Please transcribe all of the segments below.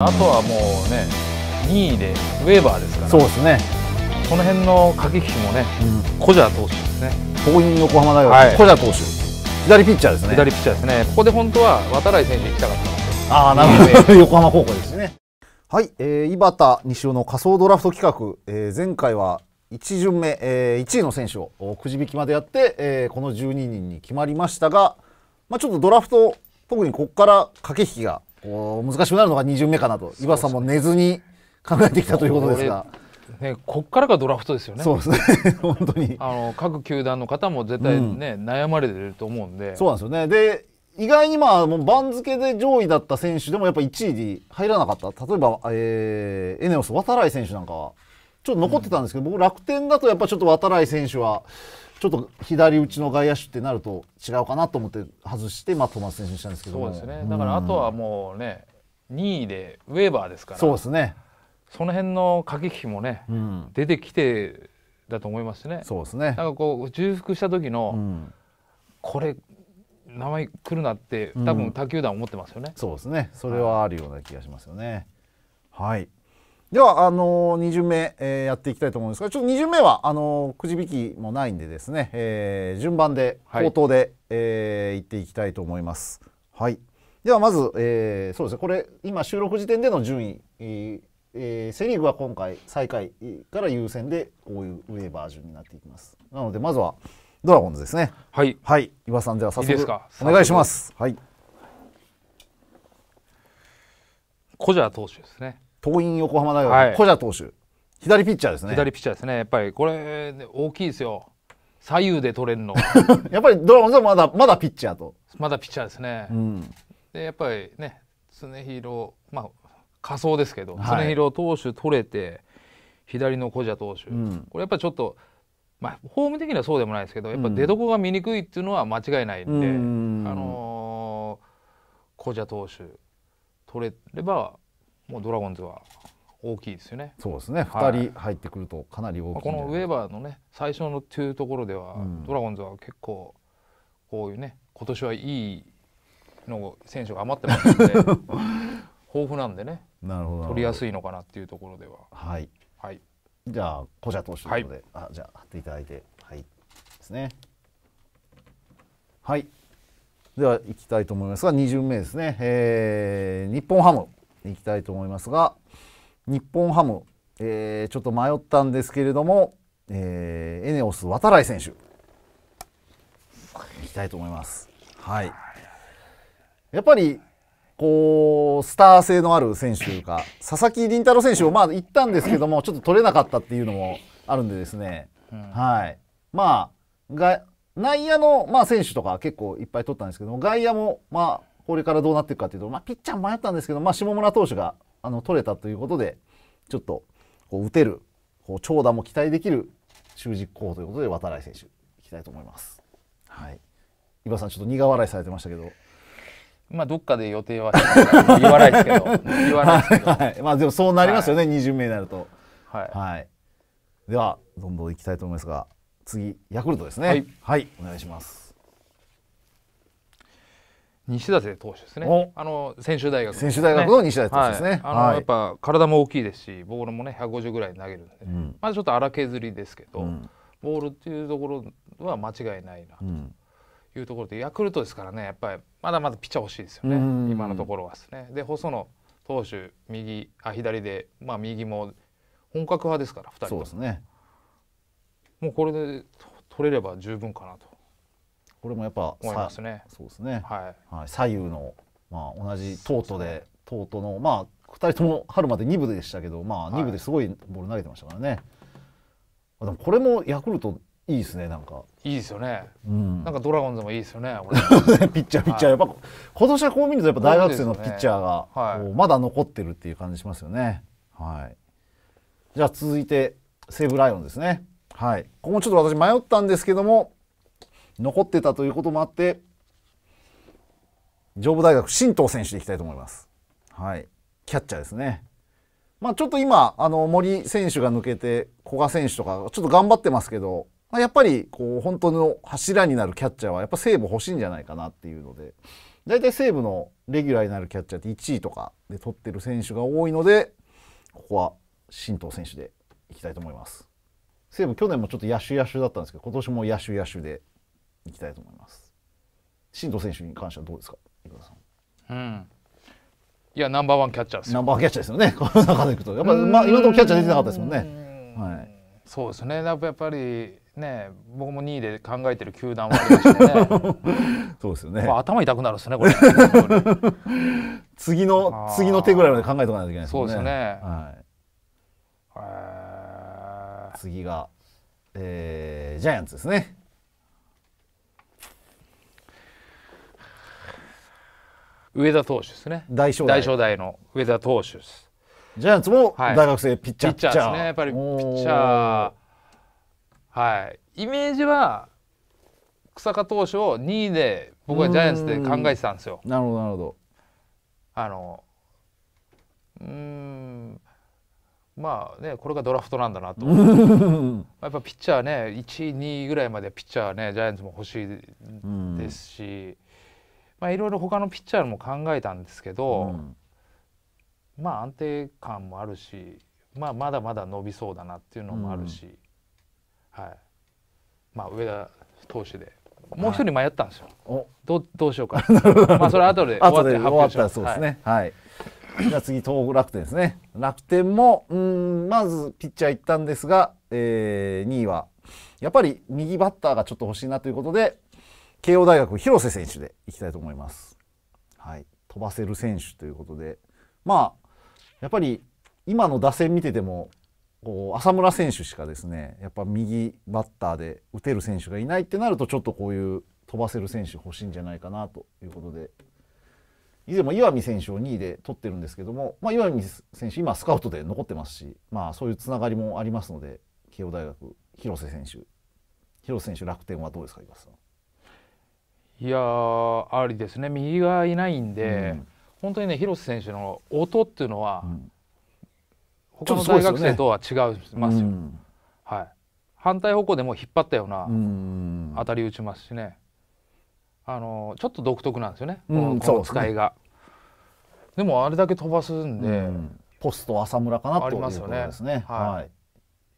あとはもうね、2位でウェーバーですから、そうですねこの辺の駆け引きもね、うん、小ジ投手ですね、桐蔭横浜大学、はい、小ジャ投手、左ピッチャーですね、左ピッチャーですねここで本当は渡来選手行きたかったんですあなるほど、横浜高校ですね。はい、えー、井端西尾の仮想ドラフト企画、えー、前回は1巡目、えー、1位の選手をくじ引きまでやって、えー、この12人に決まりましたが、まあ、ちょっとドラフト、特にここから駆け引きがこう難しくなるのが2巡目かなと、岩さんも寝ずに考えてきたということですが。ね、こっからがドラフトですよね。そうですね。本当に。あの各球団の方も絶対ね、うん、悩まれてると思うんで。そうなんですよね。で意外にまあもう番付で上位だった選手でもやっぱ1位に入らなかった。例えば、えー、エネオス渡来選手なんかはちょっと残ってたんですけど、うん、僕楽天だとやっぱちょっと渡来選手はちょっと左打ちの外野手ってなると違うかなと思って外して、まあ、トーマス選手にしたんですけどそうですねだからあとはもうね、うん、2位でウェーバーですからそうですねその辺の駆け引きもね、うん、出てきてだと思いますね。そうですねなんかこう重複した時の、うん、これ名前来るなって多分他球団思ってますよね、うん、そうですねそれはあるような気がしますよね、はいでは、あのー、2巡目、えー、やっていきたいと思うんですが、ちょっと2巡目は、あのー、くじ引きもないんでですね、えー、順番で、口頭で、はい、えー、いっていきたいと思います。はい。では、まず、えー、そうですね、これ、今、収録時点での順位、えー、セ・リーグは今回、最下位から優先で、こういうウェーバー順になっていきます。なので、まずは、ドラゴンズですね。はい。はい。岩さん、では早速、いいお願いします。はい。小ジャ投手ですね。桐蔭横浜大学、小蛇投手、左ピッチャーですね。左ピッチャーですね。やっぱりこれ、大きいですよ。左右で取れるの。やっぱりドラゴンズはまだ、まだピッチャーと。まだピッチャーですね。うん、で、やっぱりね、常広、まあ、仮想ですけど、常広投手取れて、左の小蛇投手、うん、これやっぱりちょっと、まあ、ホーム的にはそうでもないですけど、やっぱ出どこが見にくいっていうのは間違いないんで、うん、あのー、古謝投手取れれば、もうドラゴンズは大きいですよね。そうですね。二、人入ってくるとかなり大きい、このウェーバーのね、最初のというところでは、うん、ドラゴンズは結構こういうね、今年はいいの選手が余ってますので、豊富なんでね。なるほど。取りやすいのかなっていうところでは。はい。はい。じゃあ小社投手ということで、はい、あじゃあ貼っていただいてはいですね。はい。では行きたいと思いますが二巡目ですね、えー、日本ハムいきたいと思いますが日本ハム、えー、ちょっと迷ったんですけれども、えー、エネオス渡来選手いきたいと思います。はい、やっぱりこうスター性のある選手というか佐々木麟太郎選手をまあ行ったんですけどもちょっと取れなかったっていうのもあるんでですね、うん、はいまあが内野の、まあ、選手とか結構いっぱい取ったんですけども外野もまあこれからどうなっていくかというと、まあ、ピッチャー迷ったんですけど、まあ、下村投手があの取れたということで、ちょっとこう打てる、こう長打も期待できる中軸候補ということで、渡来選手、いきたいと思います。はい、伊庭さん、ちょっと苦笑いされてましたけど。まあ、どっかで予定は言わないですけど、言わないでまあ、でもそうなりますよね、はい、2巡目になると。はい、はい、では、どんどんいきたいと思いますが、次、ヤクルトですね。はい、はい、お願いします。西舘投手ですね。あの専修大学、ね、専修大学の西田投手ですね。はい、あの、はい、やっぱ体も大きいですし、ボールもね150ぐらい投げるんで、うん、まずちょっと荒削りですけど、うん、ボールっていうところは間違いないなというところで、うん、ヤクルトですからね、やっぱりまだまだピッチャー欲しいですよね。今のところはですね。で細野投手右あ左で、まあ右も本格派ですから2人とも。そうですね。もうこれで取れれば十分かなと。これもやっぱすねそうですね、はい、はい、左右の、まあ、同じトートでトートのまあ2人とも春まで2部でしたけど、まあ、2部ですごいボール投げてましたからね、はい、でもこれもヤクルトいいですねなんかいいですよね、うん、なんかドラゴンズもいいですよね ピッチャーピッチャー、はい、やっぱ今年はこう見るとやっぱ大学生のピッチャーが、ねはい、まだ残ってるっていう感じしますよねはいじゃあ続いて西武ライオンですねはいここもちょっと私迷ったんですけども残ってたということもあって上部大学新藤選手でいきたいと思います。はい、キャッチャーですね。まあ、ちょっと今あの森選手が抜けて古賀選手とかちょっと頑張ってますけど、まあ、やっぱりこう本当の柱になるキャッチャーはやっぱ西武欲しいんじゃないかなっていうので大体西武のレギュラーになるキャッチャーって1位とかで取ってる選手が多いのでここは新藤選手でいきたいと思います。西武去年もちょっと野手野手だったんですけど今年も野手野手でいきたいと思います。進藤選手に関してはどうですか、井うん、いやナンバーワンキャッチャーですナンバーワンキャッチャーですよね。この中でいくとやっぱまあ今とこキャッチャー出てなかったですもんね。はい。そうですね。やっぱやっぱりね僕も2位で考えてる球団はありましてね。そうですよね。頭痛くなるですねこれ。次の次の手ぐらいまで考えとかないといけないですね。そうですね。はい。次が、えー、ジャイアンツですね。上田投手ですね大正大の上田投手ですジャイアンツも大学生、はい、ピッチャーピッチャーですねやっぱりピッチャーはいイメージは草加投手を2位で僕はジャイアンツで考えてたんですよなるほどなるほどあのうんまあねこれがドラフトなんだなと やっぱピッチャーね1位2位ぐらいまでピッチャーねジャイアンツも欲しいですし、まあ、いろいろ他のピッチャーも考えたんですけど、うん、まあ安定感もあるし、まあ、まだまだ伸びそうだなっていうのもあるし、うん、はいまあ、上田投手でもう一人迷ったんですよ、はい、どどうしようか まあそれ後で終わって発表しますそうですね、はい、はいじゃあ次、東北楽天ですね。楽天も、うん、まずピッチャー行ったんですが、えー、2位は、やっぱり右バッターがちょっと欲しいなということで、慶応大学広瀬選手でいきたいと思います。はい、飛ばせる選手ということで、まあ、やっぱり今の打線見ててもこう浅村選手しかですねやっぱ右バッターで打てる選手がいないってなるとちょっとこういう飛ばせる選手欲しいんじゃないかなということで以前も岩見選手を2位で取ってるんですけども、まあ、岩見選手今スカウトで残ってますし、まあ、そういうつながりもありますので慶応大学広瀬選手広瀬選手楽天はどうですか岩さん。いやありですね右がいないんで、うん、本当にね広瀬選手の音っていうのは、うん、他の大学生とは違いますよ、ねうん、はい、反対方向でも引っ張ったような当たり打ちますしね、あのちょっと独特なんですよね、このこの使いがで、もあれだけ飛ばすんで、ポスト浅村かなといまことすね、ね、はい、はい、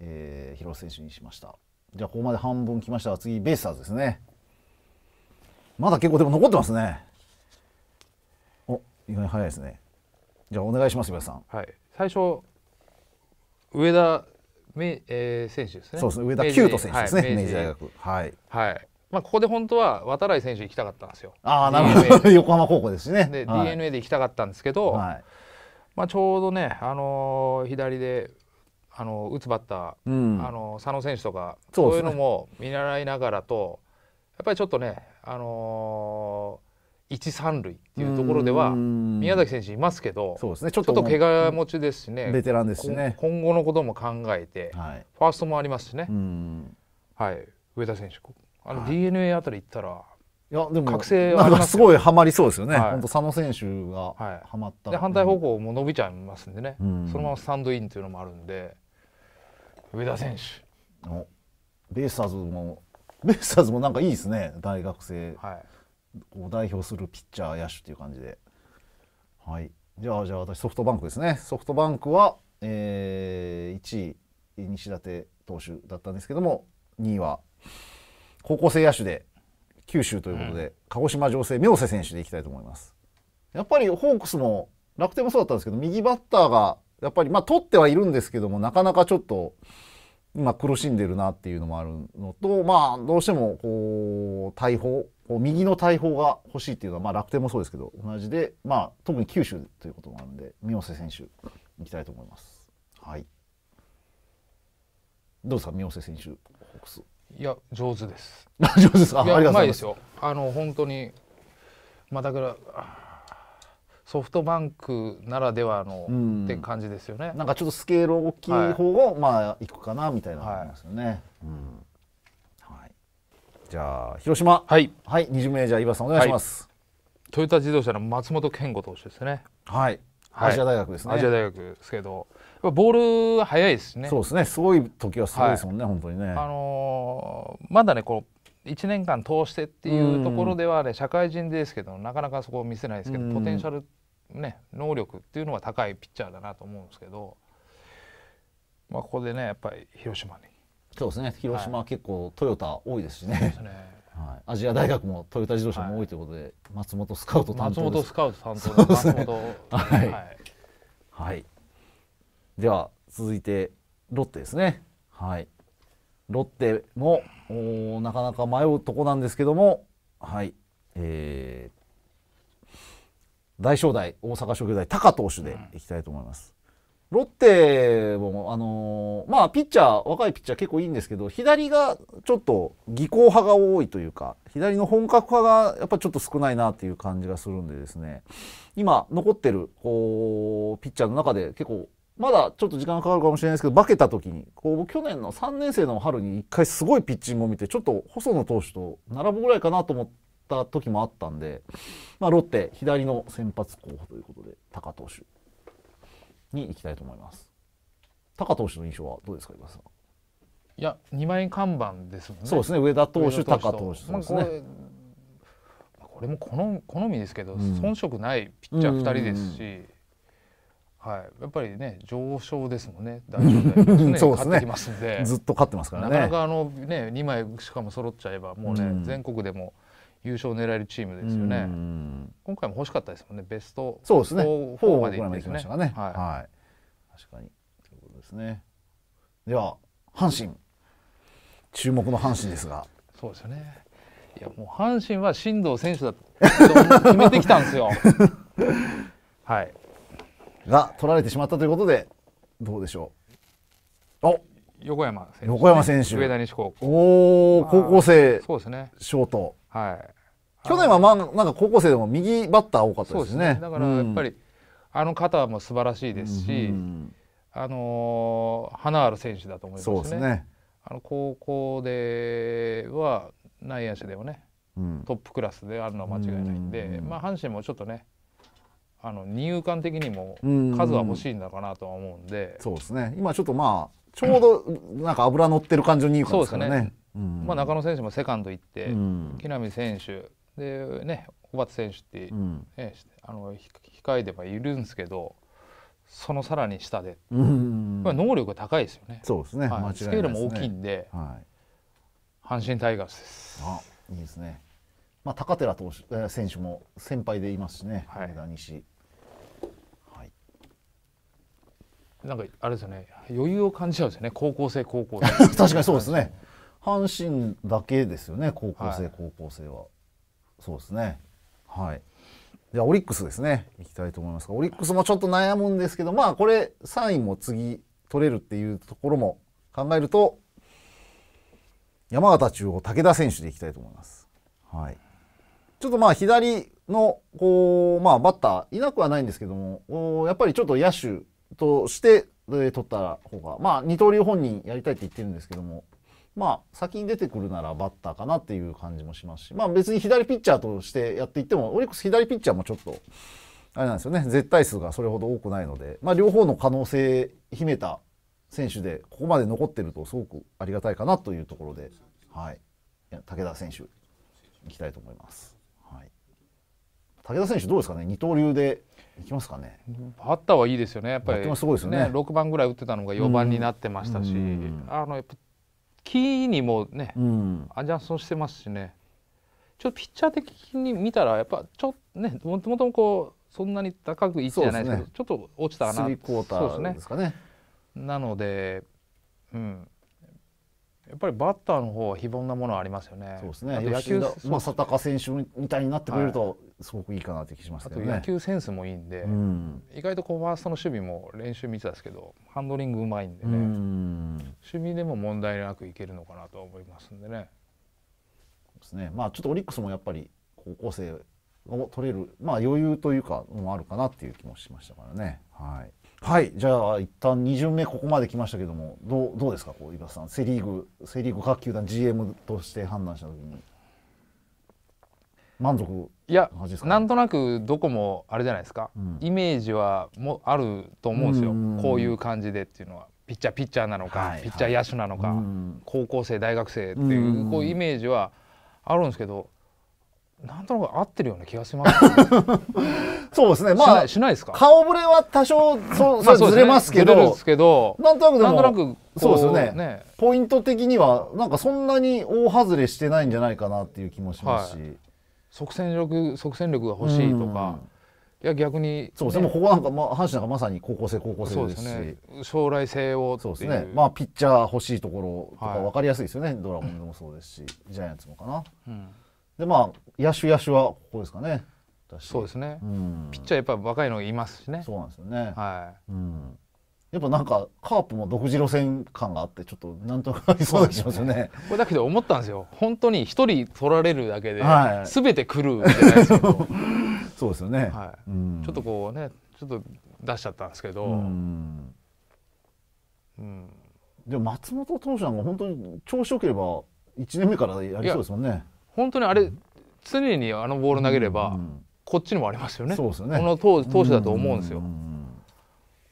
えー、広瀬選手にしましたじゃあここまで半分きましたが次ベイスターズですねまだ結構でも残ってますねお意外に早いですねじゃあお願いします皆さんはい最初上田め、えー、選手ですねそうですね上田キュート選手ですね、はい、明治大学はい、はいまあ、ここで本当は渡来選手行きたかったんですよああなるほど 横浜高校ですねで、はい、d n a で行きたかったんですけど、はいまあ、ちょうどね、あのー、左であの打つバッター、うん、あの佐野選手とかそう、ね,、いうのも見習いながらとっぱりちょっとね、あのー、一三塁っていうところでは宮崎選手いますけど、そうですね。ちょっと怪我持ちですしね。ベテランですね。今後のことも考えて、はい、ファーストもありますしね。はい。上田選手、あの DNA あたり行ったら。いやでも覚醒なんかすごいはまりそうですよね、はい、本当佐野選手がはまった、はい、で反対方向も伸びちゃいますんでね、うん、そのままスタンドインというのもあるんで上田選手ベイスターズもベイスターズもなんかいいですね大学生を代表するピッチャー野手という感じではいじゃあじゃあ私ソフトバンクですねソフトバンクは、えー、1位西舘投手だったんですけども2位は高校生野手で九州ということで、うん、鹿児島情勢明瀬選手でいきたいと思いますやっぱりホークスも楽天もそうだったんですけど右バッターがやっぱりまあ取ってはいるんですけどもなかなかちょっとまあ、苦しんでるなっていうのもあるのと、まあ、どうしてもこう大砲右の大砲が欲しいっていうのは、まあ、楽天もそうですけど同じで、まあ、特に九州ということもあるんで三瀬選手いきたいと思います。はい、どうですか三瀬選手いや上手です。上手ですか。いやありがとうごいます。あの本当にまたぐらソフトバンクならではの、って感じですよね。なんかちょっとスケール大きい方を、はい、まあいくかなみたいな感じですよね。はい。じゃあ広島はいはい二巡目じゃ岩さんお願いします、はい、トヨタ自動車の松本健吾投手ですね。はい。アジア大学ですね。アジア大学ですけど、やっぱボール速いですね。そうですね。すごい時はすごいですもんね、本当にね。あのー、まだねこう。1年間通してっていうところではね、社会人ですけどなかなかそこを見せないですけど、ポテンシャルね、能力っていうのは高いピッチャーだなと思うんですけど、まあ、ここでねやっぱり広島にそうですね広島は結構トヨタ多いですしね,、はい、ねはい、アジア大学もトヨタ自動車も多いということで、はい、松本スカウト担当松本スカウト担当です、ね、はい、はいはい、では続いてロッテですねはいロッテもおなかなか迷うとこなんですけどもはいえー、大正大大阪商業大高投手でいきたいと思います。うん、ロッテも、あのー、まあ、ピッチャー、若いピッチャー結構いいんですけど、左がちょっと技巧派が多いというか、左の本格派がやっぱちょっと少ないなっていう感じがするんでですね、今残ってる、こう、ピッチャーの中で結構、まだちょっと時間がかかるかもしれないですけど、化けた時に、こう、去年の3年生の春に一回すごいピッチングを見て、ちょっと細野投手と並ぶぐらいかなと思って、った時もあったんで、まあ、ロッテ左の先発候補ということで高投手に行きたいと思います高投手の印象はどうですか岩さんいや2万円看板ですもんねそうですね上田投手高投手そうですね、まあ、これこれも好好みですけど、うん、遜色ないピッチャー2人ですし、うんうんうんはい、やっぱりね上昇ですもんね大丈夫ですね そうですね勝ってきますんでずっと勝ってますからねなかなかあのね2枚しかも揃っちゃえばもうね、うん、全国でも優勝を狙えるチームですよね。今回も欲しかったですもんね、ベストそうですね。4まで行ってきましたね。はい、はい、確かにということですね。では阪神注目の阪神ですが。そうですよね。いやもう阪神は進藤選手だと決めてきたんですよ。はい。が取られてしまったということでどうでしょう。お横山選手、ね、横山選手上田西高校おお高校生そうですねショートはい去年はまあなんか高校生でも右バッター多かったですね、ね、だからやっぱり、うん、あの肩も素晴らしいですし、うん、あのー、花る選手だと思いますねそうですねあの高校では内野手でもね、うん、トップクラスであるのは間違いないんで、まあ阪神もちょっとねあの入管的にも数は欲しいんだかなとは思うんで、そうですね今ちょっとまあちょうどなんか油乗ってる感じの2位ですからね。ねうん、まあ、中野選手もセカンド行って、うん、木浪選手でね小松選手って、ね、うん、あの控えではいるんですけどそのさらに下で、うん、まあ、能力が高いですよねそうですねはい、スケールも大きいんで、はい、阪神タイガースですあいいですね、まあ、高寺投手選手も先輩でいますしね、はい、西なんかあれですよね余裕を感じちゃうんですよね高校生高校生 確かにそうですね阪神だけですよね高校生、はい、高校生はそうですねはいじゃあオリックスですねいきたいと思いますがオリックスもちょっと悩むんですけどまあこれ3位も次取れるっていうところも考えると山形中央武田選手でいきたいと思います。はい、ちょっとまあ左のこう、まあ、バッターいなくはないんですけどもやっぱりちょっと野手として、え取った方が、まあ、二刀流本人やりたいって言ってるんですけども、まあ、先に出てくるならバッターかなっていう感じもしますし、まあ、別に左ピッチャーとしてやっていっても、オリックス左ピッチャーもちょっと、あれなんですよね、絶対数がそれほど多くないので、まあ、両方の可能性秘めた選手で、ここまで残ってると、すごくありがたいかなというところで、はい、武田選手、いきたいと思います。はい、武田選手、どうですかね、二刀流でいきますかねバッターはいいですよねやっぱり、ねね、6番ぐらい打ってたのが四番になってましたし、うん、あのやっぱキーにもね、うん、アジャストしてますしねちょっとピッチャー的に見たらやっぱちょっとねもともとこうそんなに高くいってゃないですけど、ね、ちょっと落ちたかな3クォーターですかねなので、うん、やっぱりバッターの方は非凡なものはありますよね。そうですね。野球、まあ、佐高選手みたいになってくれると、すごくいいかなって気しますけど、ね、あと野球センスもいいんで、うん、意外とこうファーストの守備も練習見てたんですけどハンドリングうまいんでね、うん、守備でも問題なくいけるのかなと思いますんでね。ですねまあ、ちょっとオリックスもやっぱり高校生を取れる、まあ、余裕というかもあるかなっていう気もしましたからね。はい、はい、じゃあ一旦2巡目ここまで来ましたけどもどうどうですかこう井端さんセ・リーグセ・リーグ各球団 GM として判断した時に。満足いやなんとなくどこもあれじゃないですか、うん、イメージはもあると思うんですよ、うん、こういう感じでっていうのはピッチャーピッチャーなのか、はいはい、ピッチャー野手なのか、うん、高校生大学生っていうこういうイメージはあるんですけどなんとなく合ってるような気がします、ね、そうですねまあしないですか顔ぶれは多少そう、まあ、ずれますけどまあ、すけどなんとなくなんとなくそうですよね、ね、ポイント的にはなんかそんなに大外れしてないんじゃないかなっていう気もしますし。はい即戦力即戦力が欲しいとか、いや逆に、そうですね、もうここなんか、まあ、阪神なんかまさに高校生、高校生ですし、ね、将来性をそうですね、まあ、ピッチャー欲しいところとか分かりやすいですよね、はい、ドラゴンズもそうですし、ジャイアンツもかな。うん、で、まあ、野手、野手はここですかね、そうですね、うん、ピッチャーやっぱり若いのがいますしね。そうなんですよね、はいうんやっぱなんかカープも独自路線感があってちょっとなんとかありそうでしますね。これだけど思ったんですよ本当に一人取られるだけで、はい、全て狂うじゃないですけ そうですよね、はいちょっとこうねちょっと出しちゃったんですけど、うん、うん、でも松本投手なんか本当に調子よければ1年目からやりそうですもんね。本当にあれ、うん、常にあのボール投げれば、こっちにもありますよね。そうですねこの投手だと思うんですよ。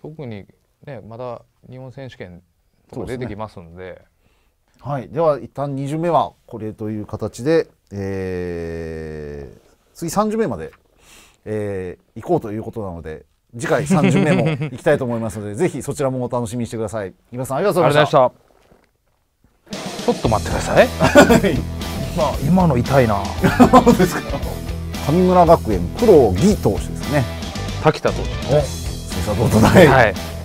特にね、まだ日本選手権とか出てきますんで。でね、はい、では一旦2巡目はこれという形で、えー、次3巡目まで、えー、行こうということなので次回3巡目も行きたいと思いますので ぜひそちらもお楽しみにしてください皆さんありがとうございましたちょっと待ってください 今今の痛いな 神村学園黒木投手ですね滝田投手水ですね、はい